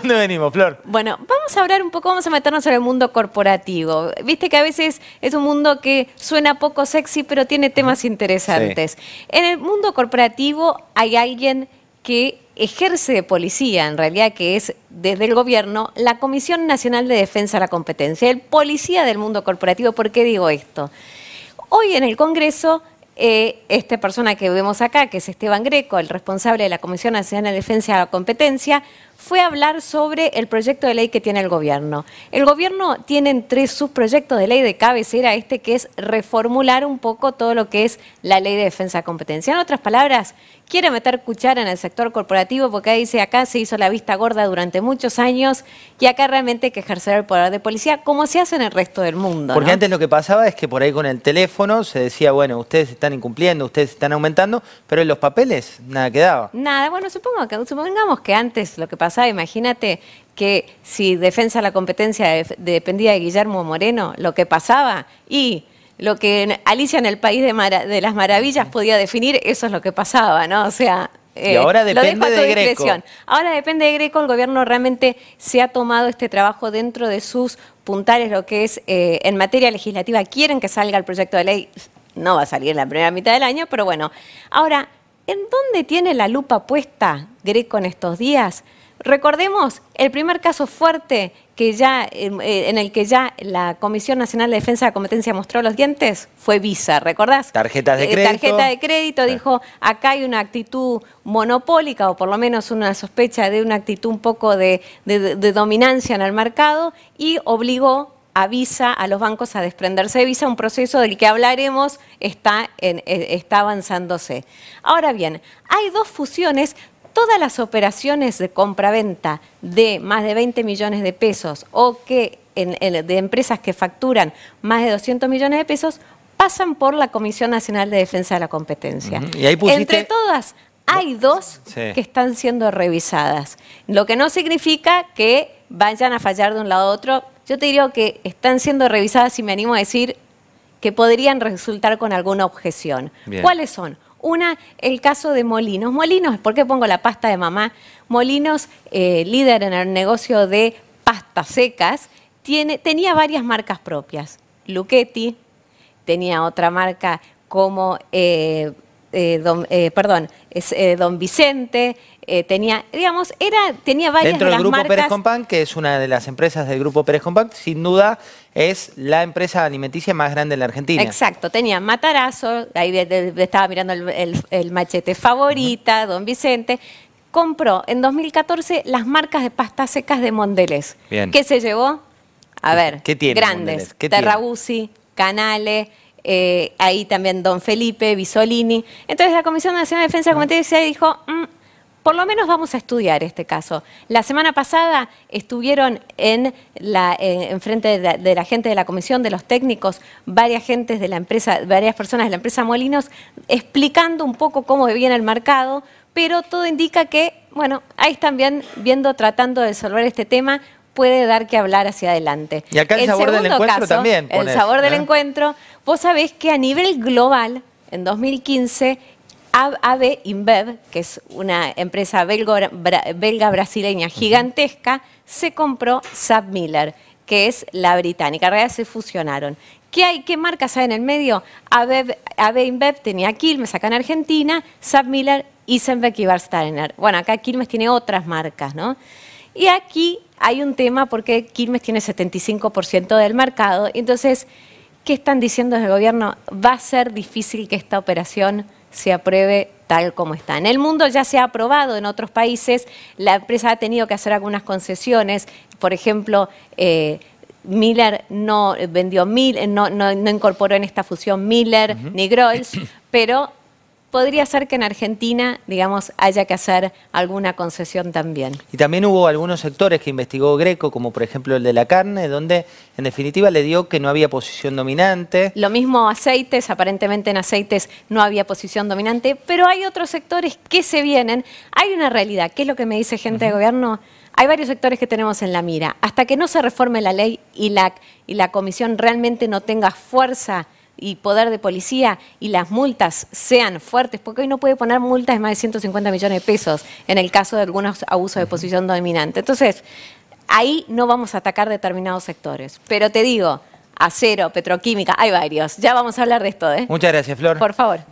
dónde venimos, Flor? Bueno, vamos a hablar un poco, vamos a meternos en el mundo corporativo. Viste que a veces es un mundo que suena poco sexy, pero tiene temas interesantes. En el mundo corporativo hay alguien que ejerce de policía, en realidad que es desde el gobierno, la Comisión Nacional de Defensa de la Competencia, el policía del mundo corporativo. ¿Por qué digo esto? Hoy en el Congreso eh, esta persona que vemos acá, que es Esteban Greco, el responsable de la Comisión Nacional de Defensa de la Competencia, fue hablar sobre el proyecto de ley que tiene el gobierno. El gobierno tiene tres sus proyectos de ley de cabecera este que es reformular un poco todo lo que es la ley de defensa de competencia. En otras palabras, quiere meter cuchara en el sector corporativo porque dice acá se hizo la vista gorda durante muchos años y acá realmente hay que ejercer el poder de policía como se hace en el resto del mundo. Porque antes lo que pasaba es que por ahí con el teléfono se decía, bueno, ustedes están incumpliendo, ustedes están aumentando, pero en los papeles nada quedaba. Nada, bueno, supongo que, supongamos que antes lo que pasaba imagínate que si defensa la competencia dependía de Guillermo Moreno, lo que pasaba y lo que Alicia en el País de, las Maravillas podía definir, eso es lo que pasaba, ¿no? O sea, eh, ahora depende de Greco. Ahora depende de Greco. El gobierno realmente se ha tomado este trabajo dentro de sus puntales, lo que es eh, en materia legislativa. Quieren que salga el proyecto de ley. No va a salir en la primera mitad del año, pero bueno. Ahora, ¿en dónde tiene la lupa puesta Greco en estos días? Recordemos el primer caso fuerte que ya, eh, en el que ya la Comisión Nacional de Defensa de la Competencia mostró los dientes fue Visa, ¿recordás? Tarjetas de eh, crédito. tarjeta de crédito, dijo, acá hay una actitud monopólica o por lo menos una sospecha de una actitud un poco de, dominancia en el mercado y obligó a Visa, a los bancos a desprenderse de Visa, un proceso del que hablaremos está, eh, está avanzándose. Ahora bien, hay dos fusiones todas las operaciones de compraventa de más de 20 millones de pesos o que de empresas que facturan más de 200 millones de pesos pasan por la Comisión Nacional de Defensa de la Competencia. Entre todas, hay dos que están siendo revisadas, lo que no significa que vayan a fallar de un lado a otro. Yo te diría que están siendo revisadas, y me animo a decir, que podrían resultar con alguna objeción. ¿Cuáles son? Una, el caso de Molinos. Molinos, ¿por qué pongo la pasta de mamá? Molinos, eh, líder en el negocio de pastas secas, tiene, tenía varias marcas propias. Luchetti, tenía otra marca como eh, eh, don, eh, perdón, es, eh, don Vicente, tenía, digamos, era, tenía varias Dentro del Grupo Pérez Compán, que es una de las empresas del Grupo Pérez Compán, sin duda es la empresa alimenticia más grande en la Argentina. Exacto, tenía Matarazo, ahí estaba mirando el, machete favorita, don Vicente, compró en 2014 las marcas de pastas secas de Mondelez. ¿Qué se llevó? A ver, grandes, Canale, eh, ahí también don Felipe, Bisolini. Entonces la Comisión Nacional de Defensa Comunitaria dijo, mm, por lo menos vamos a estudiar este caso. La semana pasada estuvieron en, la, eh, frente de la, de la, gente de la comisión, de los técnicos, varias gentes de la empresa, varias personas de la empresa Molinos, explicando un poco cómo viene el mercado, pero todo indica que, bueno, ahí están viendo, tratando de resolver este tema puede dar que hablar hacia adelante. Y acá el, sabor del encuentro también. el sabor del encuentro. Vos sabés que a nivel global, en 2015, AB InBev, que es una empresa belga-brasileña gigantesca, se compró Sab Miller, que es la británica. En realidad se fusionaron. ¿Qué hay? ¿Qué marcas hay en el medio? AB, InBev tenía Quilmes acá en Argentina, Sab Miller, Isenbeck y Barsteiner. Bueno, acá Quilmes tiene otras marcas, ¿no? Y aquí hay un tema porque Quilmes tiene 75% del mercado. Entonces, ¿qué están diciendo desde el gobierno? Va a ser difícil que esta operación se apruebe tal como está. En el mundo ya se ha aprobado en otros países, la empresa ha tenido que hacer algunas concesiones, por ejemplo, eh, Miller no vendió no, incorporó en esta fusión Miller ni Grolls, pero podría ser que en Argentina, digamos, haya que hacer alguna concesión también. Y también hubo algunos sectores que investigó Greco, como por ejemplo el de la carne, donde en definitiva le dio que no había posición dominante. Lo mismo aceites, aparentemente en aceites no había posición dominante, pero hay otros sectores que se vienen. Hay una realidad, ¿Qué es lo que me dice gente de gobierno? Hay varios sectores que tenemos en la mira. Hasta que no se reforme la ley y la comisión realmente no tenga fuerza y poder de policía y las multas sean fuertes, porque hoy no puede poner multas de más de 150 millones de pesos en el caso de algunos abusos de posición dominante. Entonces, ahí no vamos a atacar determinados sectores. Pero te digo, acero, petroquímica, hay varios. Ya vamos a hablar de esto. ¿eh? Muchas gracias, Flor. Por favor.